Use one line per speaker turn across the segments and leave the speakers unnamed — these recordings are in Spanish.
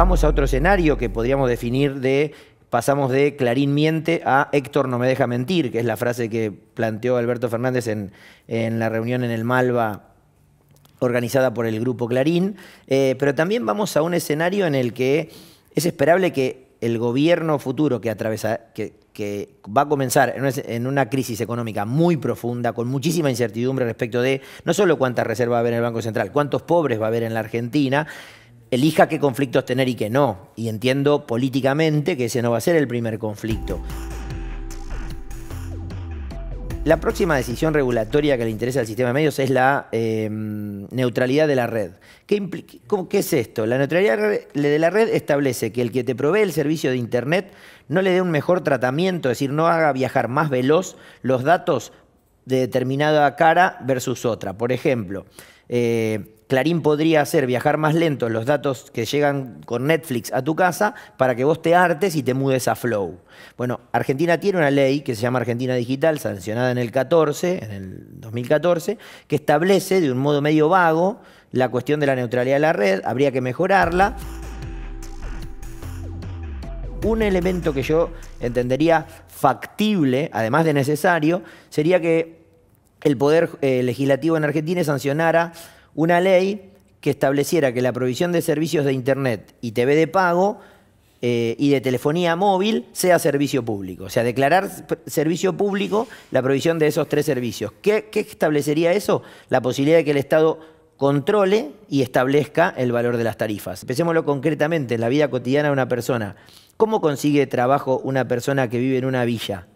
vamos a otro escenario que podríamos definir de pasamos de Clarín miente a Héctor no me deja mentir, que es la frase que planteó Alberto Fernández en, en la reunión en el Malva organizada por el grupo Clarín, eh, pero también vamos a un escenario en el que es esperable que el gobierno futuro que que, va a comenzar en una, crisis económica muy profunda, con muchísima incertidumbre respecto de no solo cuántas reservas va a haber en el Banco Central, cuántos pobres va a haber en la Argentina, elija qué conflictos tener y qué no. Y entiendo políticamente que ese no va a ser el primer conflicto. La próxima decisión regulatoria que le interesa al sistema de medios es la em, neutralidad de la red. ¿Qué, ¿Qué, es esto? La neutralidad de la red establece que el que te provee el servicio de Internet no le dé un mejor tratamiento, es decir, no haga viajar más veloz los datos de determinada cara versus otra. Por ejemplo, eh, Clarín podría hacer viajar más lento los datos que llegan con Netflix a tu casa para que vos te artes y te mudes a Flow. Bueno, Argentina tiene una ley que se llama Argentina Digital, sancionada en el 14, en el 2014, que establece de un modo medio vago la cuestión de la neutralidad de la red, habría que mejorarla. Un elemento que yo entendería factible, además de necesario, sería que el Poder eh, Legislativo en Argentina sancionara una ley que estableciera que la provisión de servicios de Internet y TV de pago eh, y de telefonía móvil sea servicio público. O sea, declarar servicio público la provisión de esos tres servicios. ¿Qué, establecería eso? La posibilidad de que el Estado controle y establezca el valor de las tarifas. Empecémoslo concretamente, en la vida cotidiana de una persona. ¿Cómo consigue trabajo una persona que vive en una villa,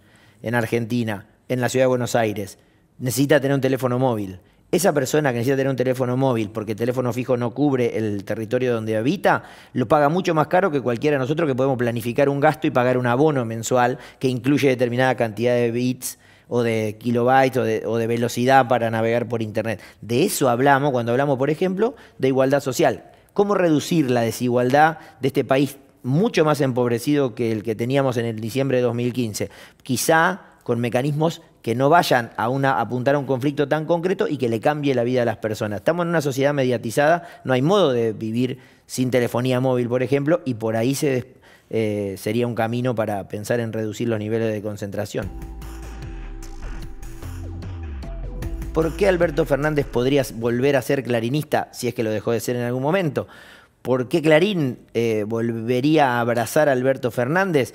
en Argentina, en la ciudad de Buenos Aires? Necesita tener un teléfono móvil esa persona que necesita tener un teléfono móvil porque el teléfono fijo no cubre el territorio donde habita, lo paga mucho más caro que cualquiera de nosotros que podemos planificar un gasto y pagar un abono mensual que incluye determinada cantidad de bits o de kilobytes o de, velocidad para navegar por Internet. De eso hablamos cuando hablamos, por ejemplo, de igualdad social. ¿Cómo reducir la desigualdad de este país mucho más empobrecido que el que teníamos en el diciembre de 2015? Quizá con mecanismos que no vayan a, apuntar a un conflicto tan concreto y que le cambie la vida a las personas. Estamos en una sociedad mediatizada, no hay modo de vivir sin telefonía móvil, por ejemplo, y por ahí eh, sería un camino para pensar en reducir los niveles de concentración. ¿Por qué Alberto Fernández podría volver a ser clarinista si es que lo dejó de ser en algún momento? ¿Por qué Clarín eh, volvería a abrazar a Alberto Fernández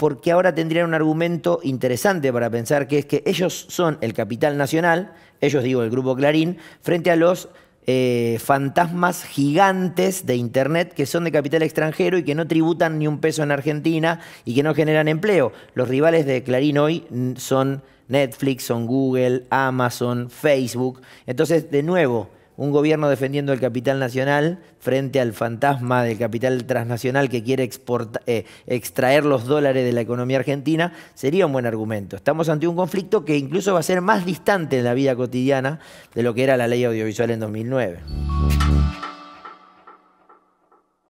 porque ahora tendrían un argumento interesante para pensar que es que ellos son el capital nacional, ellos digo el grupo Clarín, frente a los eh, fantasmas gigantes de Internet que son de capital extranjero y que no tributan ni un peso en Argentina y que no generan empleo. Los rivales de Clarín hoy son Netflix, son Google, Amazon, Facebook. Entonces, de nuevo, un gobierno defendiendo el capital nacional frente al fantasma del capital transnacional que quiere eh, extraer los dólares de la economía argentina, sería un buen argumento. Estamos ante un conflicto que incluso va a ser más distante en la vida cotidiana de lo que era la ley audiovisual en 2009.